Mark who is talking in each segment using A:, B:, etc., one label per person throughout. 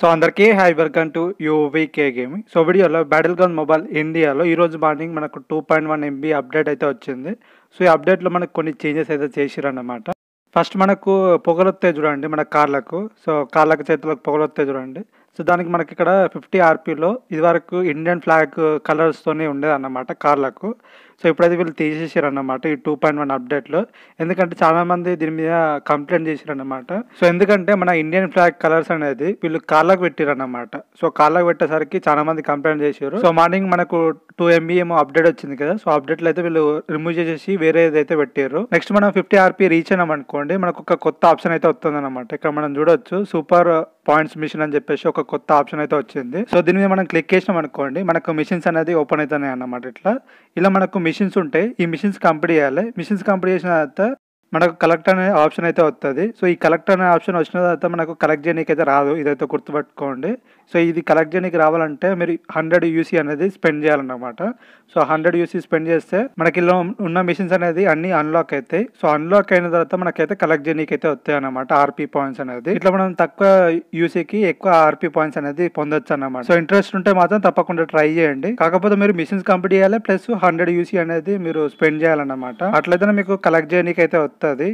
A: so అందరికీ hi welcome to U VK game so వీడియోలో Battleground Mobile ఇండియాలో ఈరోజు మార్నింగ్ మనకు two point one MB update అయితే వచ్చింది సో ఈ అప్డేట్లో మనకు కొన్ని చేంజెస్ అయితే చేసిరన్నమాట ఫస్ట్ మనకు పొగలొత్తే చూడండి మన కార్లకు సో కార్లకు చేతులకు పొగలొత్తే చూడండి సో దానికి మనకి ఇక్కడ ఫిఫ్టీ ఆర్పీలో ఇదివరకు ఇండియన్ ఫ్లాగ్ కలర్స్తోనే ఉండేది అన్నమాట కార్లకు సో ఇప్పుడైతే వీళ్ళు తీసేసారు అన్నమాట ఈ టూ పాయింట్ వన్ అప్డేట్లో ఎందుకంటే చాలామంది దీని మీద కంప్లైంట్ చేసారు అన్నమాట సో ఎందుకంటే మన ఇండియన్ ఫ్లాగ్ కలర్స్ అనేది వీళ్ళు కాళ్ళకు పెట్టారు సో కాళ్ళకు పెట్టేసరికి చాలా మంది కంప్లైంట్ చేశారు సో మార్నింగ్ మనకు టూ ఎంబీఎం అప్డేట్ వచ్చింది కదా సో అప్డేట్లు అయితే వీళ్ళు రిమూవ్ చేసేసి వేరే ఏదైతే పెట్టారు నెక్స్ట్ మనం ఫిఫ్టీ ఆర్పీ రీచ్ అయినాం అనుకోండి మనకు ఒక కొత్త ఆప్షన్ అయితే వస్తుంది అనమాట ఇక్కడ మనం చూడొచ్చు సూపర్ పాయింట్స్ మిషన్ అని చెప్పేసి ఒక కొత్త ఆప్షన్ అయితే వచ్చింది సో దీని మీద మనం క్లిక్ చేసినాం అనుకోండి మనకు మిషన్స్ అనేది ఓపెన్ అవుతున్నాయి అన్నమాట ఇట్లా ఇలా మనకు మిషన్స్ ఉంటాయి ఈ మిషన్స్ కంప్లీట్ చేయాలి మిషన్స్ కంప్లీట్ చేసిన తర్వాత మనకు కలెక్ట్ అనే ఆప్షన్ అయితే వస్తుంది సో ఈ కలెక్ట్ అనే ఆప్షన్ వచ్చిన తర్వాత మనకు కలెక్ట్ చేయడానికి అయితే రాదు ఇదైతే గుర్తుపెట్టుకోండి సో ఇది కలెక్ట్ చేయడానికి రావాలంటే మీరు హండ్రెడ్ యూసీ అనేది స్పెండ్ చేయాలన్నమాట సో హండ్రెడ్ యూసీ స్పెండ్ చేస్తే మనకి ఇలా ఉన్న మిషన్స్ అనేది అన్ని అన్లాక్ అవుతాయి సో అన్లాక్ అయిన తర్వాత మనకైతే కలెక్ట్ చేయడానికి అయితే వస్తాయి అనమాట ఆర్పీ పాయింట్స్ అనేది ఇట్లా మనం తక్కువ యూసీకి ఎక్కువ ఆర్పీ పాయింట్స్ అనేది పొందొచ్చు అనమాట సో ఇంట్రెస్ట్ ఉంటే మాత్రం తప్పకుండా ట్రై చేయండి కాకపోతే మీరు మిషన్స్ కంప్లీట్ చేయాలి ప్లస్ హండ్రెడ్ యూసీ అనేది మీరు స్పెండ్ చేయాలన్నమాట అట్లయితే మీకు కలెక్ట్ చేయడానికి అయితే వస్తుంది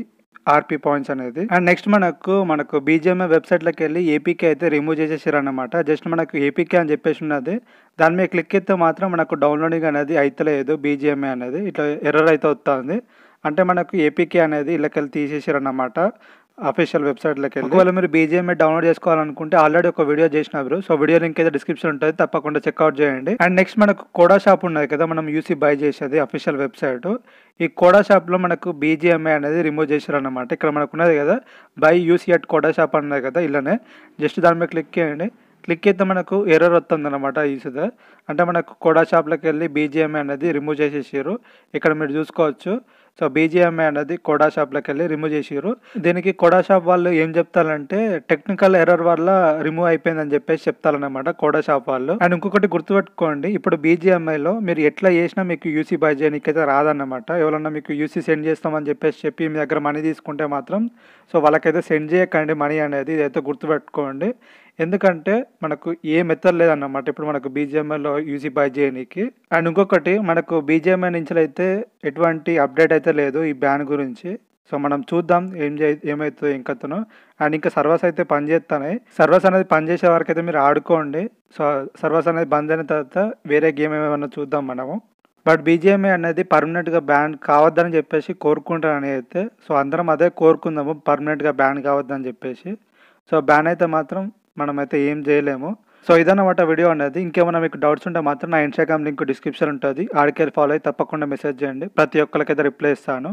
A: ఆర్పీ పాయింట్స్ అనేది అండ్ నెక్స్ట్ మనకు మనకు బీజేఎంఏ వెబ్సైట్లోకి వెళ్ళి ఏపీకే అయితే రిమూవ్ చేసేసారు అనమాట జస్ట్ మనకు ఏపీకే అని చెప్పేసి ఉన్నది దాని మీద క్లిక్ అయితే మాత్రం మనకు డౌన్లోడింగ్ అనేది అయితలేదు బీజేఎంఏ అనేది ఇట్లా ఎర్రర్ అయితే వస్తుంది అంటే మనకు ఏపీకే అనేది ఇళ్ళకెళ్ళి తీసేసారు అన్నమాట అఫీషియల్ వెబ్సైట్లోకి వెళ్ళి ఒకవేళ మీరు బీజేఎంఏ డౌన్లోడ్ చేసుకోవాలనుకుంటే ఆల్రెడీ ఒక వీడియో చేసిన బ్రో సో వీడియో లింక్ అయితే డిస్క్రిప్షన్ ఉంటుంది తప్పకుండా చెక్అవుట్ చేయండి అండ్ నెక్స్ట్ మనకు కోడా షాప్ ఉన్నది కదా మనం యూసీ బై చేసేది అఫీషియల్ వెబ్సైట్ ఈ కోడా షాప్లో మనకు బీజేఎంఏ అనేది రిమూవ్ చేశారు అనమాట ఇక్కడ మనకు ఉన్నది కదా buy UC at Coda shop అన్నది కదా ఇలానే జస్ట్ దాని మీద క్లిక్ చేయండి క్లిక్ అయితే మనకు ఎర్రర్ వస్తుంది అనమాట ఈసీ అంటే మనకు కోడా షాప్లోకి వెళ్ళి బీజిఎంఐ అనేది రిమూవ్ చేసేసారు ఇక్కడ మీరు చూసుకోవచ్చు సో బీజిఎంఐ అనేది కోడా షాప్లోకి వెళ్ళి రిమూవ్ చేసారు దీనికి కోడా షాప్ వాళ్ళు ఏం చెప్తారంటే టెక్నికల్ ఎర్రర్ వల్ల రిమూవ్ అయిపోయిందని చెప్పేసి చెప్తారనమాట కోడా షాప్ వాళ్ళు అండ్ ఇంకొకటి గుర్తుపెట్టుకోండి ఇప్పుడు బీజిఎంఐలో మీరు ఎట్లా చేసినా మీకు యూసీ బై చేయడానికి అయితే రాదన్నమాట ఎవరన్నా మీకు యూసీ సెండ్ చేస్తామని చెప్పేసి చెప్పి మీ దగ్గర మనీ తీసుకుంటే మాత్రం సో వాళ్ళకైతే సెండ్ చేయకండి మనీ అనేది ఇదైతే గుర్తుపెట్టుకోండి ఎందుకంటే మనకు ఏ మెథడ్ లేదన్నమాట ఇప్పుడు మనకు బీజిఎంఐలో యూజీ బై చేయనీకి అండ్ ఇంకొకటి మనకు బీజిఎంఐ నుంచి అయితే ఎటువంటి అప్డేట్ అయితే లేదు ఈ బ్యాన్ గురించి సో మనం చూద్దాం ఏం చే ఏమవుతుందో ఇంకతను అండ్ ఇంకా సర్వర్స్ అయితే పనిచేస్తున్నాయి సర్వర్స్ అనేది పనిచేసే వరకు అయితే మీరు ఆడుకోండి సో సర్వర్స్ అనేది బంద్ అయిన తర్వాత వేరే గేమ్ ఏమైనా చూద్దాం మనము బట్ బీజేఎంఏ అనేది పర్మనెంట్గా బ్యాన్ కావద్దని చెప్పేసి అని అయితే సో అందరం అదే కోరుకుందాము పర్మనెంట్గా బ్యాన్ కావద్దని చెప్పేసి సో బ్యాన్ అయితే మాత్రం మనమైతే ఏం చేయలేము సో ఇదన్నమాట వీడియో అనేది ఇంకేమైనా మీకు డౌట్స్ ఉంటే మాత్రం నా ఇన్స్టాగ్రామ్ లింక్ డిస్క్రిప్షన్ ఉంటుంది ఆడికి ఫాలో అయ్యి తప్పకుండా మెసేజ్ చేయండి ప్రతి ఒక్కరికైతే రిప్లై ఇస్తాను